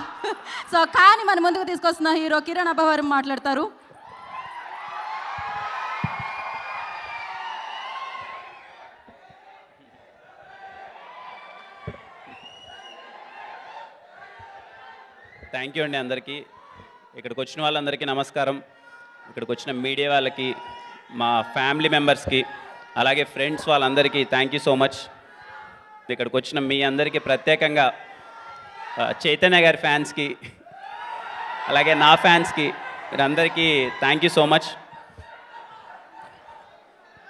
so కానీ మన ముందుకు తీసుకొస్తున్న హీరో కిరణ్ అబ్బవారు మాట్లాడతారు థ్యాంక్ యూ అండి అందరికీ ఇక్కడికి వచ్చిన వాళ్ళందరికీ నమస్కారం ఇక్కడికి వచ్చిన మీడియా వాళ్ళకి మా ఫ్యామిలీ మెంబర్స్కి అలాగే ఫ్రెండ్స్ వాళ్ళందరికీ థ్యాంక్ యూ సో మచ్ ఇక్కడికి వచ్చిన మీ అందరికీ ప్రత్యేకంగా చైతన్య గారి ఫ్యాన్స్కి అలాగే నా ఫ్యాన్స్కి మీరందరికీ థ్యాంక్ యూ సో మచ్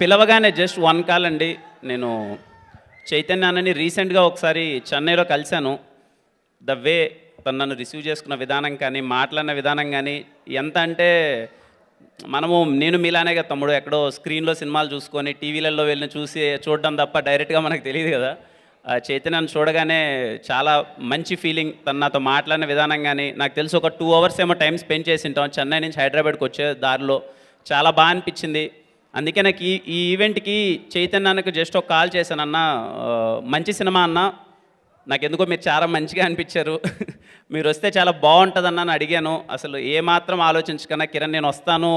పిలవగానే జస్ట్ వన్ కాల్ అండి నేను అన్నని రీసెంట్గా ఒకసారి చెన్నైలో కలిశాను ద వే తను నన్ను రిసీవ్ చేసుకున్న విధానం కానీ మాట్లాడిన విధానం కానీ ఎంత అంటే మనము నేను మీలానే కదా తమ్ముడు ఎక్కడో స్క్రీన్లో సినిమాలు చూసుకొని టీవీలలో వెళ్ళిన చూసి చూడడం తప్ప డైరెక్ట్గా మనకు తెలియదు కదా చైతన్యను చూడగానే చాలా మంచి ఫీలింగ్ తను నాతో మాట్లాడిన విధానం కానీ నాకు తెలిసి ఒక టూ అవర్స్ ఏమో టైం స్పెండ్ చేసి ఉంటాం చెన్నై నుంచి హైదరాబాద్కి వచ్చే దారిలో చాలా బాగా అనిపించింది అందుకే నాకు ఈ ఈ ఈవెంట్కి చైతన్యానికి జస్ట్ ఒక కాల్ చేశానన్న మంచి సినిమా అన్న నాకు ఎందుకో మీరు చాలా మంచిగా అనిపించారు మీరు వస్తే చాలా బాగుంటుందన్న అని అడిగాను అసలు ఏమాత్రం ఆలోచించకన్నా కిరణ్ నేను వస్తాను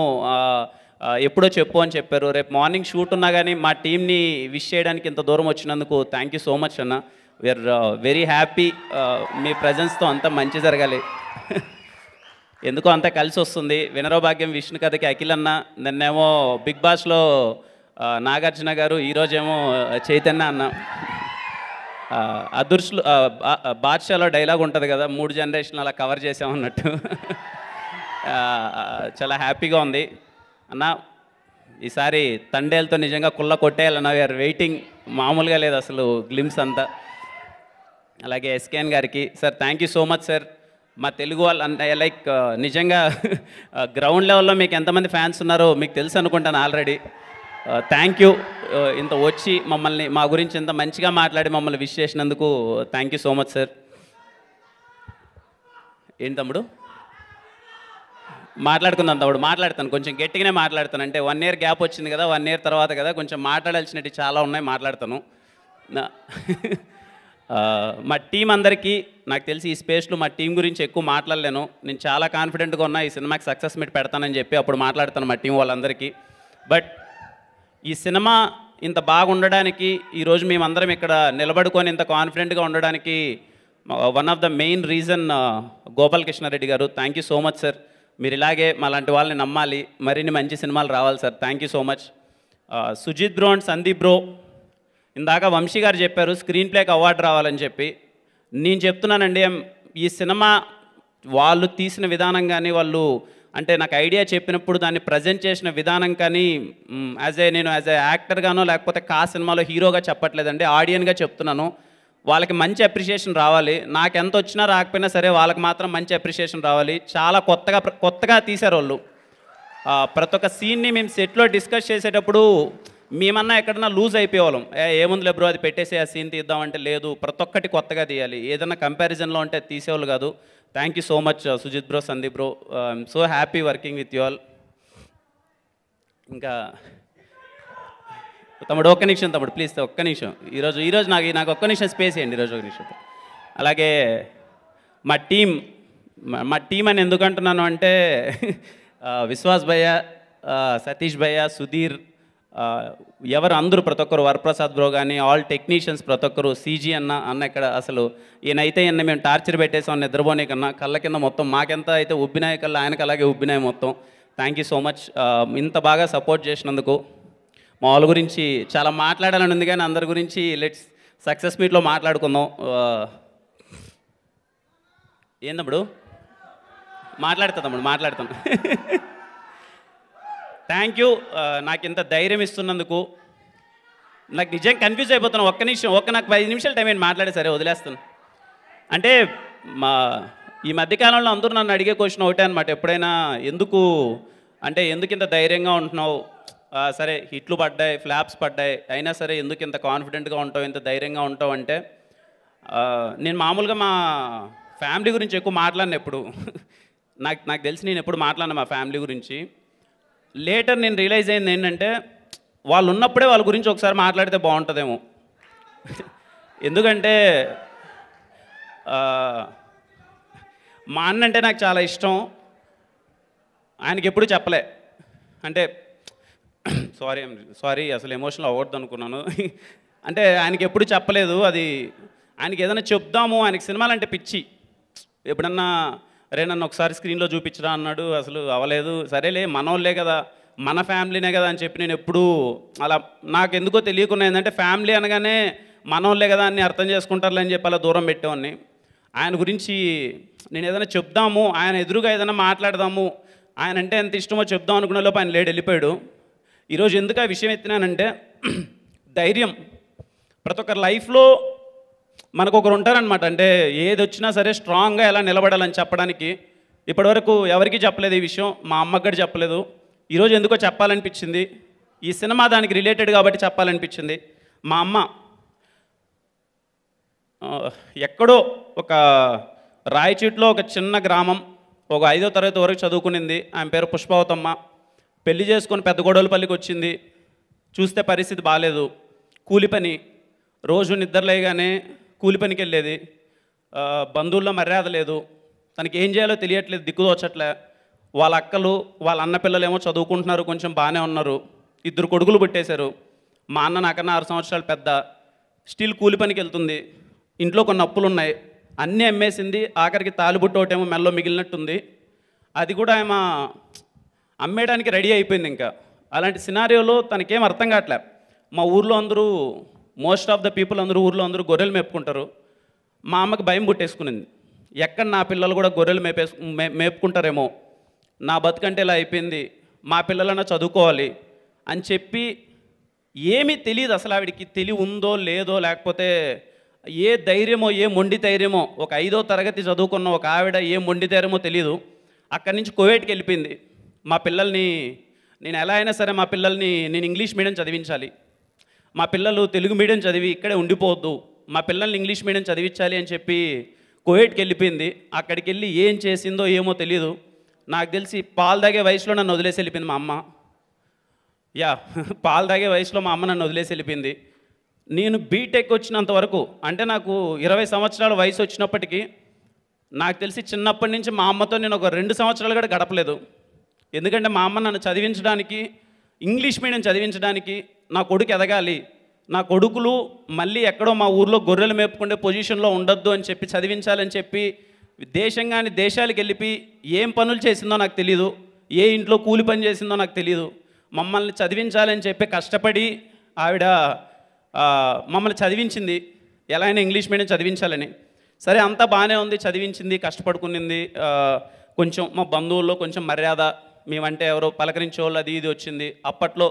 ఎప్పుడో చెప్పు అని చెప్పారు రేపు మార్నింగ్ షూట్ ఉన్నా కానీ మా టీంని విష్ చేయడానికి ఇంత దూరం వచ్చినందుకు థ్యాంక్ యూ సో మచ్ అన్న వీఆర్ వెరీ హ్యాపీ మీ ప్రజెన్స్తో అంతా మంచి జరగాలి ఎందుకో అంతా కలిసి వస్తుంది వినరోభాగ్యం విష్ణు కథకి అఖిల్ అన్న నిన్నేమో బిగ్ బాస్లో నాగార్జున గారు ఈరోజేమో చైతన్య అన్న అదృష్లు బాద్షాలో డైలాగ్ ఉంటుంది కదా మూడు జనరేషన్ అలా కవర్ చేసామన్నట్టు చాలా హ్యాపీగా ఉంది అన్న ఈసారి తండేలతో నిజంగా కుల్ల కొట్టేయాలన్న వీఆర్ వెయిటింగ్ మామూలుగా లేదు అసలు గ్లిమ్స్ అంతా అలాగే ఎస్కేఎన్ గారికి sir thank you so much sir మా తెలుగు వాళ్ళు అంటే లైక్ eh, eh, నిజంగా గ్రౌండ్ లెవెల్లో eh, మీకు ఎంతమంది ఫ్యాన్స్ ఉన్నారో మీకు తెలుసు అనుకుంటాను ఆల్రెడీ థ్యాంక్ యూ ఇంత వచ్చి మమ్మల్ని మా గురించి ఇంత మంచిగా మాట్లాడి మమ్మల్ని విష్ చేసినందుకు thank you so much sir ఏంటమ్ముడు తమ్ముడు మాట్లాడుకుందాం తమ్ముడు మాట్లాడతాను కొంచెం గట్టిగానే మాట్లాడతాను అంటే వన్ ఇయర్ గ్యాప్ వచ్చింది కదా వన్ ఇయర్ తర్వాత కదా కొంచెం మాట్లాడాల్సినవి చాలా ఉన్నాయి మాట్లాడతాను మా టీం అందరికీ నాకు తెలిసి ఈ స్పేస్లో మా టీం గురించి ఎక్కువ మాట్లాడలేను నేను చాలా కాన్ఫిడెంట్గా ఉన్నా ఈ సినిమాకి సక్సెస్ మీట్ పెడతానని చెప్పి అప్పుడు మాట్లాడతాను మా టీం వాళ్ళందరికీ బట్ ఈ సినిమా ఇంత బాగుండడానికి ఈరోజు మేమందరం ఇక్కడ నిలబడుకొని ఇంత కాన్ఫిడెంట్గా ఉండడానికి one of the main reason Krishna Reddy garu thank you so much sir మీరు ఇలాగే మాలాంటి వాళ్ళని నమ్మాలి మరిన్ని మంచి సినిమాలు రావాలి sir thank you so much Sujith bro and Sandeep bro ఇందాక వంశీ గారు చెప్పారు స్క్రీన్ ప్లేకి అవార్డు రావాలని చెప్పి నేను చెప్తున్నానండి ఈ సినిమా వాళ్ళు తీసిన విధానం కానీ వాళ్ళు అంటే నాకు ఐడియా చెప్పినప్పుడు దాన్ని ప్రజెంట్ చేసిన విధానం కానీ యాజ్ ఏ నేను యాజ్ ఏ యాక్టర్గానో లేకపోతే కా సినిమాలో హీరోగా చెప్పట్లేదండి ఆడియన్గా చెప్తున్నాను వాళ్ళకి మంచి అప్రిషియేషన్ రావాలి నాకు ఎంత వచ్చినా రాకపోయినా సరే వాళ్ళకి మాత్రం మంచి అప్రిషియేషన్ రావాలి చాలా కొత్తగా కొత్తగా తీశారు వాళ్ళు ప్రతి ఒక్క సీన్ని మేము సెట్లో డిస్కస్ చేసేటప్పుడు మేమన్నా ఎక్కడన్నా లూజ్ అయిపోయేవాళ్ళం ఏముంది బ్రో అది పెట్టేసి ఆ సీన్ తీద్దామంటే లేదు ప్రతి ఒక్కటి కొత్తగా తీయాలి ఏదైనా కంపారిజన్లో ఉంటే తీసేవాళ్ళు కాదు thank you so much Sujith bro Sandeep bro I'm so happy working with you all ఇంకా తమ్ముడు ఒక్క నిమిషం తమ్ముడు ప్లీజ్ ఒక్క నిమిషం ఈరోజు ఈరోజు నాకు నాకు ఒక్క నిమిషం స్పేస్ చేయండి ఈరోజు ఒక నిమిషం అలాగే మా టీం మా టీం అని ఎందుకు అంటున్నాను అంటే విశ్వాస్ భయ్య సతీష్ భయ్య సుధీర్ ఎవరు అందరూ ప్రతి ఒక్కరు వరప్రసాద్ బ్రో కానీ ఆల్ టెక్నీషియన్స్ ప్రతి ఒక్కరు సీజీ అన్న అన్న ఇక్కడ అసలు ఈయనైతే ఈయన మేము టార్చర్ పెట్టేసాం నిద్రపోనే కన్నా కళ్ళ కింద మొత్తం మాకెంత అయితే ఉబ్బినాయి కళ్ళు ఆయనకు అలాగే ఉబ్బినాయి మొత్తం థ్యాంక్ యూ సో మచ్ ఇంత బాగా సపోర్ట్ చేసినందుకు మామూలు గురించి చాలా మాట్లాడాలని ఉంది కానీ అందరి గురించి లెట్స్ సక్సెస్ మీట్లో మాట్లాడుకుందాం ఏందప్పుడు మాట్లాడతా తమ్ముడు మాట్లాడతాను థ్యాంక్ యూ నాకు ఇంత ధైర్యం ఇస్తున్నందుకు నాకు నిజంగా కన్ఫ్యూజ్ అయిపోతున్నాను ఒక్క నిమిషం ఒక్క నాకు పది నిమిషాలు టైం ఏంటి మాట్లాడే సరే వదిలేస్తాను అంటే మా ఈ మధ్యకాలంలో అందరూ నన్ను అడిగే క్వశ్చన్ ఒకటే అనమాట ఎప్పుడైనా ఎందుకు అంటే ఎందుకు ఇంత ధైర్యంగా ఉంటున్నావు సరే హిట్లు పడ్డాయి ఫ్లాప్స్ పడ్డాయి అయినా సరే ఎందుకు ఇంత కాన్ఫిడెంట్గా ఉంటావు ఇంత ధైర్యంగా ఉంటావు అంటే నేను మామూలుగా మా ఫ్యామిలీ గురించి ఎక్కువ మాట్లాడిన ఎప్పుడు నాకు నాకు తెలిసి నేను ఎప్పుడు మాట్లాడిన మా ఫ్యామిలీ గురించి లేటర్ నేను రియలైజ్ అయింది ఏంటంటే వాళ్ళు ఉన్నప్పుడే వాళ్ళ గురించి ఒకసారి మాట్లాడితే బాగుంటుందేమో ఎందుకంటే మా అన్న అంటే నాకు చాలా ఇష్టం ఆయనకి ఎప్పుడు చెప్పలే అంటే సారీ సారీ అసలు ఎమోషనల్ అవ్వద్దు అనుకున్నాను అంటే ఆయనకి ఎప్పుడు చెప్పలేదు అది ఆయనకి ఏదైనా చెప్దాము ఆయనకి సినిమాలు అంటే పిచ్చి ఎప్పుడన్నా అరే నన్ను ఒకసారి స్క్రీన్లో చూపించరా అన్నాడు అసలు అవ్వలేదు సరేలే మనోళ్ళే కదా మన ఫ్యామిలీనే కదా అని చెప్పి నేను ఎప్పుడూ అలా నాకు ఎందుకో తెలియకుండా ఏంటంటే ఫ్యామిలీ అనగానే మనోళ్ళే కదా అని అర్థం చేసుకుంటారులే అని చెప్పి అలా దూరం పెట్టేవాడిని ఆయన గురించి నేను ఏదైనా చెప్దాము ఆయన ఎదురుగా ఏదైనా మాట్లాడదాము ఆయన అంటే ఎంత ఇష్టమో చెప్దాం అనుకునే లోపు ఆయన లేడు వెళ్ళిపోయాడు ఈరోజు ఎందుకు ఆ విషయం ఎత్తినానంటే ధైర్యం ప్రతి ఒక్కరి లైఫ్లో మనకు ఒకరు ఉంటారనమాట అంటే ఏది వచ్చినా సరే స్ట్రాంగ్గా ఎలా నిలబడాలని చెప్పడానికి ఇప్పటివరకు ఎవరికి చెప్పలేదు ఈ విషయం మా అమ్మగడు చెప్పలేదు ఈరోజు ఎందుకో చెప్పాలనిపించింది ఈ సినిమా దానికి రిలేటెడ్ కాబట్టి చెప్పాలనిపించింది మా అమ్మ ఎక్కడో ఒక రాయచీట్లో ఒక చిన్న గ్రామం ఒక ఐదో తరగతి వరకు చదువుకునింది ఆమె పేరు పుష్పావతమ్మ పెళ్లి చేసుకొని పెద్ద గొడవలపల్లికి వచ్చింది చూస్తే పరిస్థితి బాగాలేదు కూలి పని రోజు నిద్రలేగానే కూలి పనికి వెళ్ళేది బంధువుల్లో మర్యాద లేదు తనకి ఏం చేయాలో తెలియట్లేదు దిక్కుదోచట్లే వాళ్ళ అక్కలు వాళ్ళ అన్న పిల్లలేమో చదువుకుంటున్నారు కొంచెం బాగానే ఉన్నారు ఇద్దరు కొడుకులు పుట్టేశారు మా అన్న నాకన్నా ఆరు సంవత్సరాలు పెద్ద స్టిల్ కూలి పనికి వెళ్తుంది ఇంట్లో కొన్ని అప్పులు ఉన్నాయి అన్నీ అమ్మేసింది ఆఖరికి తాలిబుట్టు ఒకటేమో మెల్లో మిగిలినట్టుంది అది కూడా ఏమో అమ్మేయడానికి రెడీ అయిపోయింది ఇంకా అలాంటి సినారియోలో తనకేం అర్థం కావట్లే మా ఊర్లో అందరూ మోస్ట్ ఆఫ్ ద పీపుల్ అందరూ ఊర్లో అందరూ గొర్రెలు మేపుకుంటారు మా అమ్మకి భయం పుట్టేసుకునింది ఎక్కడ నా పిల్లలు కూడా గొర్రెలు మేపేసు మే మేపుకుంటారేమో నా బతుకంటే ఇలా అయిపోయింది మా పిల్లలన్నా చదువుకోవాలి అని చెప్పి ఏమీ తెలియదు అసలు ఆవిడికి తెలివి ఉందో లేదో లేకపోతే ఏ ధైర్యమో ఏ మొండి ధైర్యమో ఒక ఐదో తరగతి చదువుకున్న ఒక ఆవిడ ఏ మొండి ధైర్యమో తెలియదు అక్కడి నుంచి కోవేట్కి వెళ్ళిపోయింది మా పిల్లల్ని నేను ఎలా అయినా సరే మా పిల్లల్ని నేను ఇంగ్లీష్ మీడియం చదివించాలి మా పిల్లలు తెలుగు మీడియం చదివి ఇక్కడే ఉండిపోవద్దు మా పిల్లల్ని ఇంగ్లీష్ మీడియం చదివించాలి అని చెప్పి కోవిడ్కి వెళ్ళిపోయింది అక్కడికి వెళ్ళి ఏం చేసిందో ఏమో తెలియదు నాకు తెలిసి పాలు తాగే వయసులో నన్ను వదిలేసి వెళ్ళిపోయింది మా అమ్మ యా పాలు తాగే వయసులో మా అమ్మ నన్ను వదిలేసి వెళ్ళిపోయింది నేను బీటెక్ వచ్చినంత వరకు అంటే నాకు ఇరవై సంవత్సరాల వయసు వచ్చినప్పటికీ నాకు తెలిసి చిన్నప్పటి నుంచి మా అమ్మతో నేను ఒక రెండు సంవత్సరాలు కూడా గడపలేదు ఎందుకంటే మా అమ్మ నన్ను చదివించడానికి ఇంగ్లీష్ మీడియం చదివించడానికి నా కొడుకు ఎదగాలి నా కొడుకులు మళ్ళీ ఎక్కడో మా ఊర్లో గొర్రెలు మేపుకుండే పొజిషన్లో ఉండొద్దు అని చెప్పి చదివించాలని చెప్పి దేశం కానీ దేశాలకు వెళ్ళిపి ఏం పనులు చేసిందో నాకు తెలీదు ఏ ఇంట్లో కూలి పని చేసిందో నాకు తెలీదు మమ్మల్ని చదివించాలని చెప్పి కష్టపడి ఆవిడ మమ్మల్ని చదివించింది ఎలా అయినా ఇంగ్లీష్ మీడియం చదివించాలని సరే అంతా బాగానే ఉంది చదివించింది కష్టపడుకునింది కొంచెం మా బంధువుల్లో కొంచెం మర్యాద మేమంటే ఎవరో పలకరించే వాళ్ళు అది ఇది వచ్చింది అప్పట్లో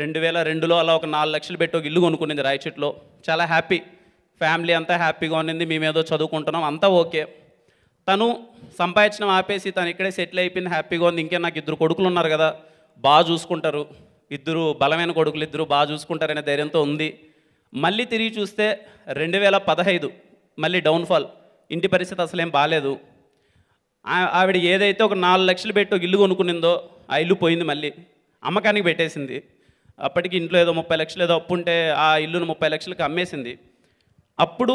రెండు వేల రెండులో అలా ఒక నాలుగు లక్షలు పెట్టి ఒక ఇల్లు కొనుక్కునింది రాయచెట్లో చాలా హ్యాపీ ఫ్యామిలీ అంతా హ్యాపీగా ఉన్నింది మేమేదో చదువుకుంటున్నాం అంతా ఓకే తను సంపాదించడం ఆపేసి తను ఇక్కడే సెటిల్ అయిపోయింది హ్యాపీగా ఉంది ఇంకే నాకు ఇద్దరు కొడుకులు ఉన్నారు కదా బాగా చూసుకుంటారు ఇద్దరు బలమైన కొడుకులు ఇద్దరు బాగా చూసుకుంటారనే ధైర్యంతో ఉంది మళ్ళీ తిరిగి చూస్తే రెండు వేల పదహైదు మళ్ళీ డౌన్ఫాల్ ఇంటి పరిస్థితి అసలేం బాగాలేదు ఆవిడ ఏదైతే ఒక నాలుగు లక్షలు పెట్టి ఒక ఇల్లు కొనుక్కునిందో ఆ ఇల్లు పోయింది మళ్ళీ అమ్మకానికి పెట్టేసింది అప్పటికి ఇంట్లో ఏదో ముప్పై లక్షలు ఏదో అప్పు ఉంటే ఆ ఇల్లును ముప్పై లక్షలకు అమ్మేసింది అప్పుడు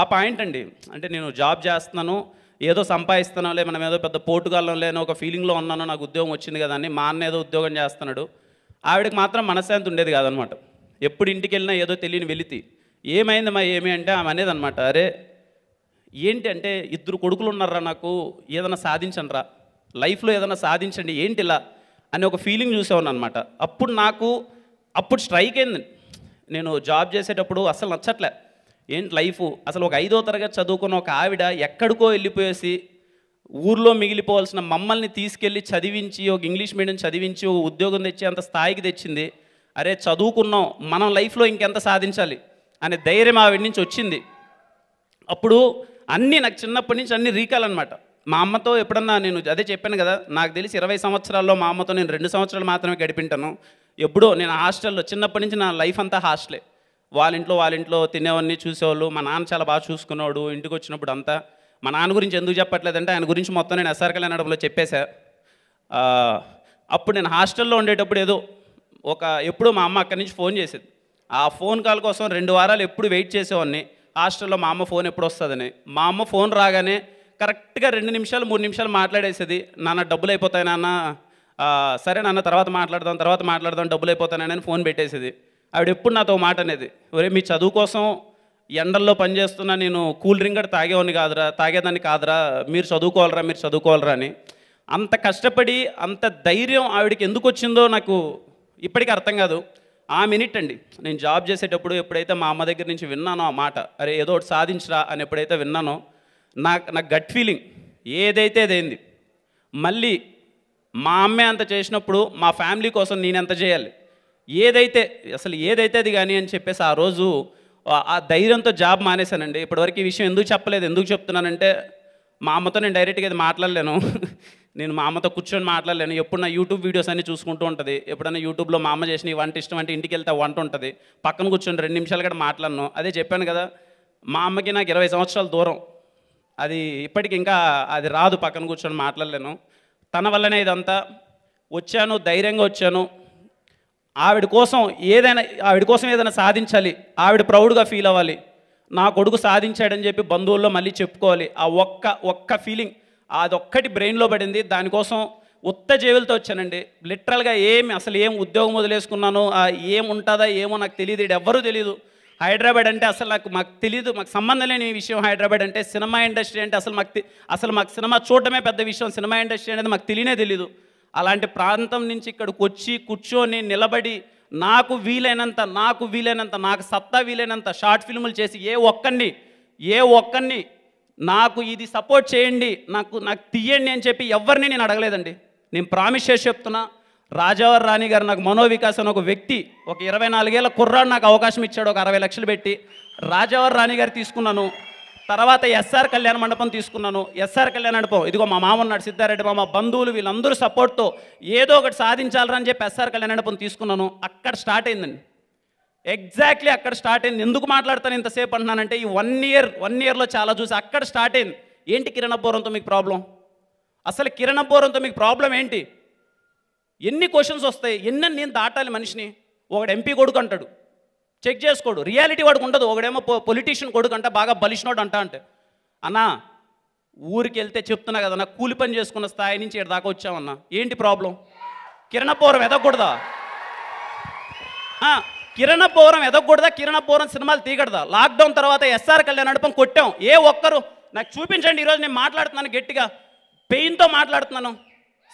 ఆ పాయింట్ అండి అంటే నేను జాబ్ చేస్తున్నాను ఏదో సంపాదిస్తున్నాలే మనం ఏదో పెద్ద పోటుగాళ్ళం లేని ఒక ఫీలింగ్లో ఉన్నాను నాకు ఉద్యోగం వచ్చింది కదా అని మా అన్న ఏదో ఉద్యోగం చేస్తున్నాడు ఆవిడకి మాత్రం మనశ్శాంతి ఉండేది కాదనమాట ఎప్పుడు ఇంటికి వెళ్ళినా ఏదో తెలియని ఏమైంది మా ఏమి అంటే ఆమె అనేది అనమాట అరే ఏంటి అంటే ఇద్దరు కొడుకులు ఉన్నారా నాకు ఏదైనా సాధించండిరా లైఫ్లో ఏదైనా సాధించండి ఏంటి ఇలా అని ఒక ఫీలింగ్ చూసేవాను అనమాట అప్పుడు నాకు అప్పుడు స్ట్రైక్ అయింది నేను జాబ్ చేసేటప్పుడు అసలు నచ్చట్లే ఏంటి లైఫ్ అసలు ఒక ఐదో తరగతి చదువుకున్న ఒక ఆవిడ ఎక్కడికో వెళ్ళిపోయేసి ఊర్లో మిగిలిపోవాల్సిన మమ్మల్ని తీసుకెళ్ళి చదివించి ఒక ఇంగ్లీష్ మీడియం చదివించి ఉద్యోగం తెచ్చి అంత స్థాయికి తెచ్చింది అరే చదువుకున్నాం మనం లైఫ్లో ఇంకెంత సాధించాలి అనే ధైర్యం ఆవిడ నుంచి వచ్చింది అప్పుడు అన్నీ నాకు చిన్నప్పటి నుంచి అన్ని రీకాల్ అనమాట మా అమ్మతో ఎప్పుడన్నా నేను అదే చెప్పాను కదా నాకు తెలిసి ఇరవై సంవత్సరాల్లో మా అమ్మతో నేను రెండు సంవత్సరాలు మాత్రమే గడిపింటాను ఎప్పుడో నేను హాస్టల్లో చిన్నప్పటి నుంచి నా లైఫ్ అంతా హాస్టలే వాళ్ళ ఇంట్లో వాళ్ళ ఇంట్లో తినేవాడిని చూసేవాళ్ళు మా నాన్న చాలా బాగా చూసుకున్నాడు ఇంటికి వచ్చినప్పుడు అంతా మా నాన్న గురించి ఎందుకు చెప్పట్లేదంటే ఆయన గురించి మొత్తం నేను ఎస్ఆర్ కళ్యాణ్ అడపలో చెప్పేశా అప్పుడు నేను హాస్టల్లో ఉండేటప్పుడు ఏదో ఒక ఎప్పుడో మా అమ్మ అక్కడి నుంచి ఫోన్ చేసేది ఆ ఫోన్ కాల్ కోసం రెండు వారాలు ఎప్పుడు వెయిట్ చేసేవాడిని హాస్టల్లో మా అమ్మ ఫోన్ ఎప్పుడు వస్తుందని మా అమ్మ ఫోన్ రాగానే కరెక్ట్గా రెండు నిమిషాలు మూడు నిమిషాలు మాట్లాడేసేది నాన్న డబ్బులు అయిపోతాయి నాన్న సరే నాన్న తర్వాత మాట్లాడదాం తర్వాత మాట్లాడదాం డబ్బులు అయిపోతానని ఫోన్ పెట్టేసేది ఆవిడ ఎప్పుడు నాతో మాట అనేది ఒరే మీ చదువు కోసం ఎండల్లో పనిచేస్తున్న నేను కూల్ డ్రింక్ కూడా తాగేవాడిని కాదురా తాగేదాన్ని కాదురా మీరు చదువుకోవాలరా మీరు చదువుకోవాలరా అని అంత కష్టపడి అంత ధైర్యం ఆవిడకి ఎందుకు వచ్చిందో నాకు ఇప్పటికీ అర్థం కాదు ఆ మినిట్ అండి నేను జాబ్ చేసేటప్పుడు ఎప్పుడైతే మా అమ్మ దగ్గర నుంచి విన్నానో ఆ మాట అరే ఏదో ఒకటి సాధించరా అని ఎప్పుడైతే విన్నానో నాకు నా గట్ ఫీలింగ్ ఏదైతే అదేంది మళ్ళీ మా అమ్మే అంత చేసినప్పుడు మా ఫ్యామిలీ కోసం నేను ఎంత చేయాలి ఏదైతే అసలు ఏదైతే అది కానీ అని చెప్పేసి ఆ రోజు ఆ ధైర్యంతో జాబ్ మానేశానండి ఇప్పటివరకు ఈ విషయం ఎందుకు చెప్పలేదు ఎందుకు చెప్తున్నానంటే మా అమ్మతో నేను డైరెక్ట్గా ఇది మాట్లాడలేను నేను మా అమ్మతో కూర్చొని మాట్లాడలేను ఎప్పుడు నా యూట్యూబ్ వీడియోస్ అన్ని చూసుకుంటూ ఉంటుంది ఎప్పుడైనా యూట్యూబ్లో మా అమ్మ చేసిన వంట ఇష్టం అంటే ఇంటికి వెళ్తే వంట ఉంటుంది పక్కన కూర్చొని రెండు నిమిషాలు కూడా మాట్లాడను అదే చెప్పాను కదా మా అమ్మకి నాకు ఇరవై సంవత్సరాల దూరం అది ఇప్పటికి ఇంకా అది రాదు పక్కన కూర్చొని మాట్లాడలేను తన వల్లనే ఇదంతా వచ్చాను ధైర్యంగా వచ్చాను ఆవిడ కోసం ఏదైనా ఆవిడ కోసం ఏదైనా సాధించాలి ఆవిడ ప్రౌడ్గా ఫీల్ అవ్వాలి నా కొడుకు సాధించాడని చెప్పి బంధువుల్లో మళ్ళీ చెప్పుకోవాలి ఆ ఒక్క ఒక్క ఫీలింగ్ అదొక్కటి బ్రెయిన్లో పడింది దానికోసం ఉత్త జేవులతో వచ్చానండి లిటరల్గా ఏమి అసలు ఏం ఉద్యోగం వదిలేసుకున్నాను ఏం ఉంటుందా ఏమో నాకు తెలియదు ఇది ఎవ్వరూ తెలియదు హైదరాబాద్ అంటే అసలు నాకు మాకు తెలియదు మాకు సంబంధం లేని విషయం హైదరాబాద్ అంటే సినిమా ఇండస్ట్రీ అంటే అసలు మాకు అసలు మాకు సినిమా చూడటమే పెద్ద విషయం సినిమా ఇండస్ట్రీ అనేది మాకు తెలియనే తెలియదు అలాంటి ప్రాంతం నుంచి ఇక్కడికి వచ్చి కూర్చొని నిలబడి నాకు వీలైనంత నాకు వీలైనంత నాకు సత్తా వీలైనంత షార్ట్ ఫిల్ములు చేసి ఏ ఒక్కరిని ఏ ఒక్కరిని నాకు ఇది సపోర్ట్ చేయండి నాకు నాకు తీయండి అని చెప్పి ఎవరిని నేను అడగలేదండి నేను ప్రామిస్ చేసి చెప్తున్నా రాజావర్ రాణి గారు నాకు మనోవికాసం అని ఒక వ్యక్తి ఒక ఇరవై నాలుగేళ్ల కుర్రాడు నాకు అవకాశం ఇచ్చాడు ఒక అరవై లక్షలు పెట్టి రాజావర్ రాణి గారు తీసుకున్నాను తర్వాత ఎస్ఆర్ కళ్యాణ మండపం తీసుకున్నాను ఎస్ఆర్ కళ్యాణ మండపం ఇదిగో మా మామ ఉన్నాడు సిద్ధారెడ్డి మామ బంధువులు వీళ్ళందరూ సపోర్ట్తో ఏదో ఒకటి సాధించాలని చెప్పి ఎస్ఆర్ కళ్యాణ మండపం తీసుకున్నాను అక్కడ స్టార్ట్ అయిందండి ఎగ్జాక్ట్లీ అక్కడ స్టార్ట్ అయింది ఎందుకు మాట్లాడతాను ఇంతసేపు అంటున్నానంటే ఈ వన్ ఇయర్ వన్ ఇయర్లో చాలా చూసి అక్కడ స్టార్ట్ అయింది ఏంటి కిరణబోరంతో మీకు ప్రాబ్లం అసలు కిరణబోరంతో మీకు ప్రాబ్లం ఏంటి ఎన్ని క్వశ్చన్స్ వస్తాయి ఎన్ని నేను దాటాలి మనిషిని ఒకడు ఎంపీ కొడుకు అంటాడు చెక్ చేసుకోడు రియాలిటీ వాడికి ఉండదు ఒకడేమో పొలిటీషియన్ కొడుకు అంట బాగా బలిసినోడు అంట అంటే అన్నా ఊరికి వెళ్తే చెప్తున్నా కదన్నా కూలి పని చేసుకున్న స్థాయి నుంచి ఇక్కడ దాకా వచ్చామన్నా ఏంటి ప్రాబ్లం కిరణపోరం ఎదగకూడదా కిరణపూరం ఎదగకూడదా కిరణపూరం సినిమాలు తీగడదా లాక్డౌన్ తర్వాత ఎస్ఆర్ కళ్యాణ్ నడపం కొట్టాం ఏ ఒక్కరు నాకు చూపించండి ఈరోజు నేను మాట్లాడుతున్నాను గట్టిగా పెయిన్తో మాట్లాడుతున్నాను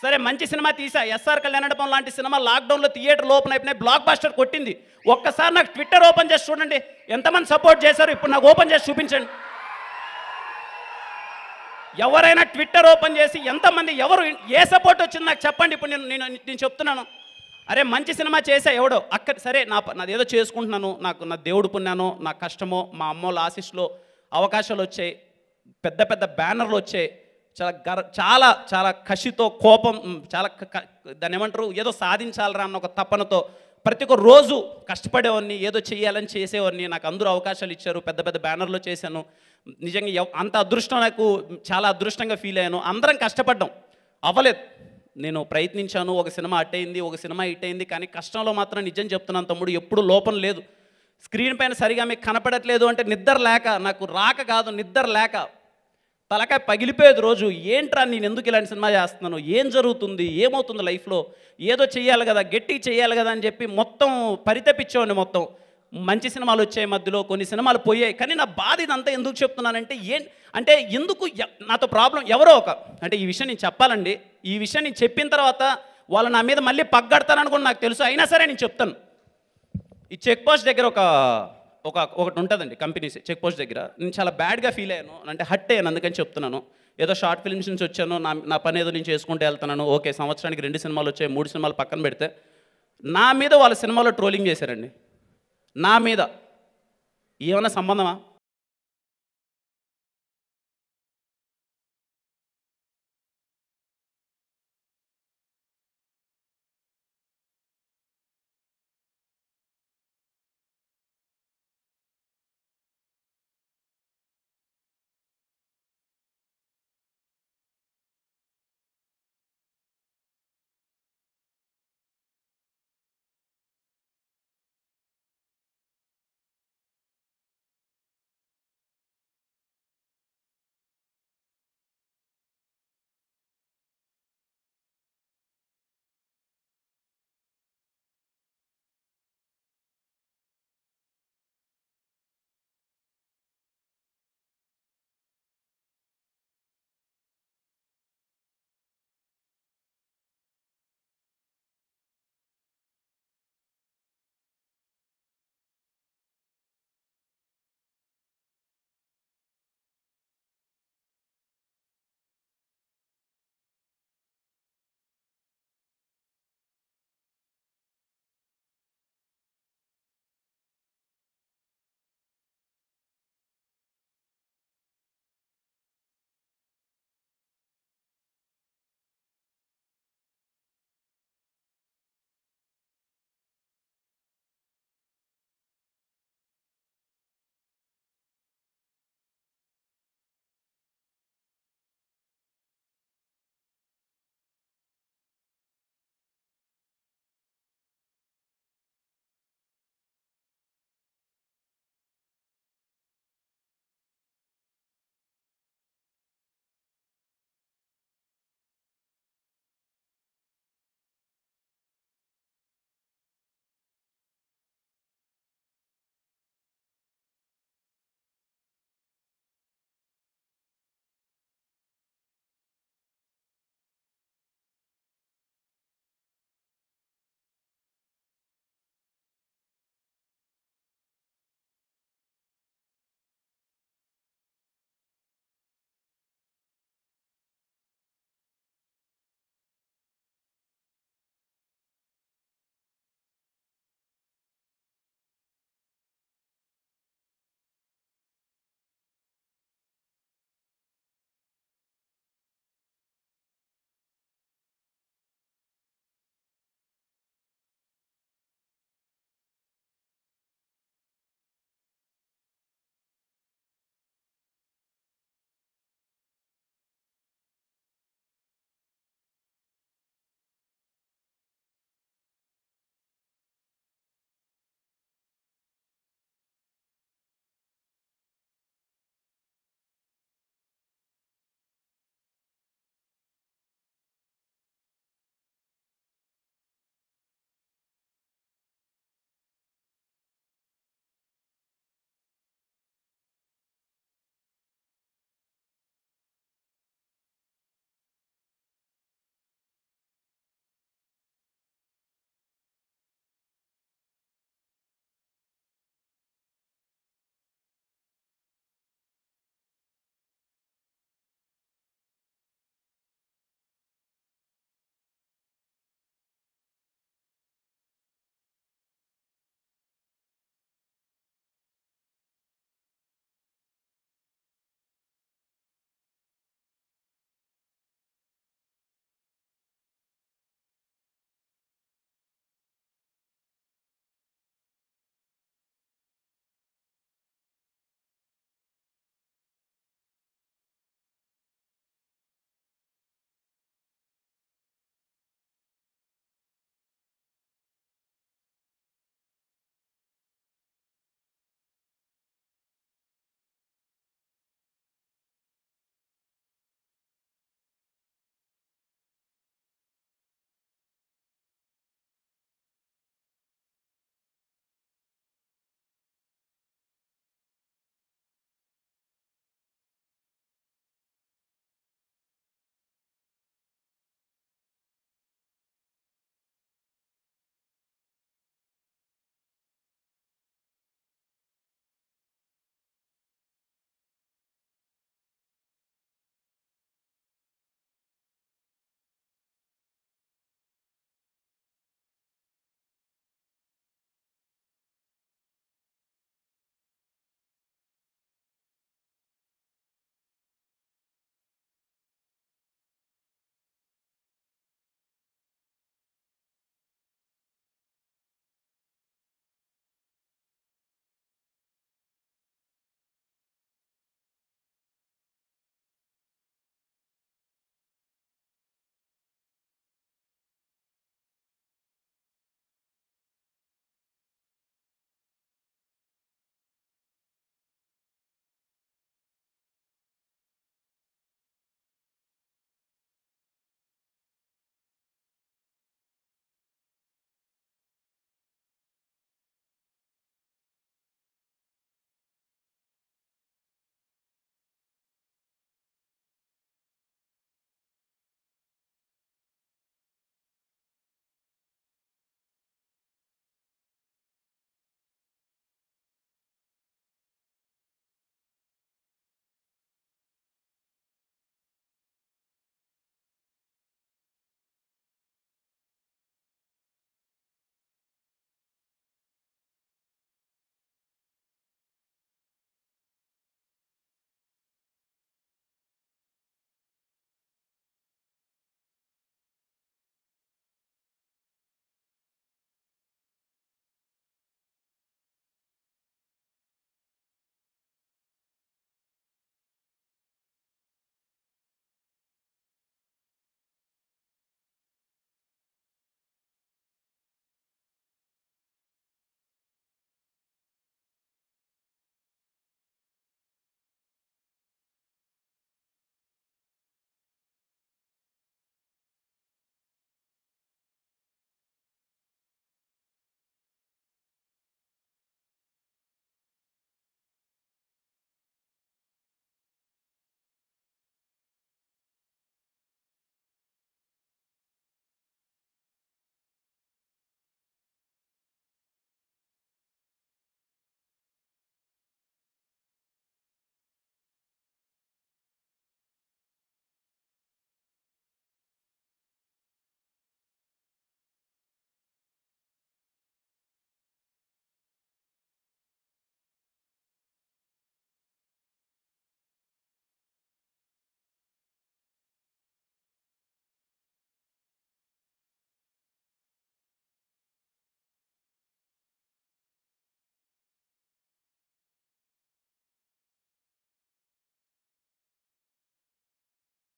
సరే మంచి సినిమా తీసా ఎస్ఆర్ కళ్యాణ్ నడపం లాంటి సినిమా లాక్డౌన్లో థియేటర్ ఓపెన్ అయిపోయినాయి బ్లాక్ బాస్టర్ కొట్టింది ఒక్కసారి నాకు ట్విట్టర్ ఓపెన్ చేసి చూడండి ఎంతమంది సపోర్ట్ చేశారు ఇప్పుడు నాకు ఓపెన్ చేసి చూపించండి ఎవరైనా ట్విట్టర్ ఓపెన్ చేసి ఎంతమంది ఎవరు ఏ సపోర్ట్ వచ్చింది నాకు చెప్పండి ఇప్పుడు నేను నేను చెప్తున్నాను అరే మంచి సినిమా చేసా ఎవడో అక్కడ సరే నా నాదేదో చేసుకుంటున్నాను నాకు నా దేవుడు పుణ్యాను నా కష్టమో మా అమ్మోళ్ళ ఆశీస్లో అవకాశాలు వచ్చాయి పెద్ద పెద్ద బ్యానర్లు వచ్చాయి చాలా గర చాలా చాలా కసితో కోపం చాలా దాన్ని ఏమంటారు ఏదో సాధించాలరా అన్న ఒక తపనతో ప్రతి ఒక్క రోజు కష్టపడేవాడిని ఏదో చేయాలని చేసేవాడిని నాకు అందరూ అవకాశాలు ఇచ్చారు పెద్ద పెద్ద బ్యానర్లు చేశాను నిజంగా అంత అదృష్టం నాకు చాలా అదృష్టంగా ఫీల్ అయ్యాను అందరం కష్టపడ్డాం అవ్వలేదు నేను ప్రయత్నించాను ఒక సినిమా అట్టయింది ఒక సినిమా ఇట్ అయింది కానీ కష్టంలో మాత్రం నిజం చెప్తున్నాను తమ్ముడు ఎప్పుడు లోపం లేదు స్క్రీన్ పైన సరిగా మీకు కనపడట్లేదు అంటే నిద్ర లేక నాకు రాక కాదు నిద్ర లేక తలకాయ పగిలిపోయేది రోజు ఏంట్రా నేను ఎందుకు ఇలాంటి సినిమా చేస్తున్నాను ఏం జరుగుతుంది ఏమవుతుంది లైఫ్లో ఏదో చేయాలి కదా గట్టి చేయాలి కదా అని చెప్పి మొత్తం పరితపించేవాడిని మొత్తం మంచి సినిమాలు వచ్చాయి మధ్యలో కొన్ని సినిమాలు పోయాయి కానీ నా బాధ ఇదంతా ఎందుకు చెప్తున్నానంటే ఏం అంటే ఎందుకు నాతో ప్రాబ్లం ఎవరో ఒక అంటే ఈ విషయం నేను చెప్పాలండి ఈ విషయం నేను చెప్పిన తర్వాత వాళ్ళు నా మీద మళ్ళీ పగ్గడతారనుకుని నాకు తెలుసు అయినా సరే నేను చెప్తాను ఈ చెక్ పోస్ట్ దగ్గర ఒక ఒక ఒకటి ఉంటుందండి కంపెనీస్ చెక్ పోస్ట్ దగ్గర నేను చాలా బ్యాడ్గా ఫీల్ అయ్యాను అంటే హట్ అయ్యాను అందుకని చెప్తున్నాను ఏదో షార్ట్ ఫిల్మ్స్ నుంచి వచ్చాను నా నా పని ఏదో నేను చేసుకుంటూ వెళ్తున్నాను ఓకే సంవత్సరానికి రెండు సినిమాలు వచ్చాయి మూడు సినిమాలు పక్కన పెడితే నా మీద వాళ్ళ సినిమాలో ట్రోలింగ్ చేశారండి నా మీద ఏమైనా సంబంధమా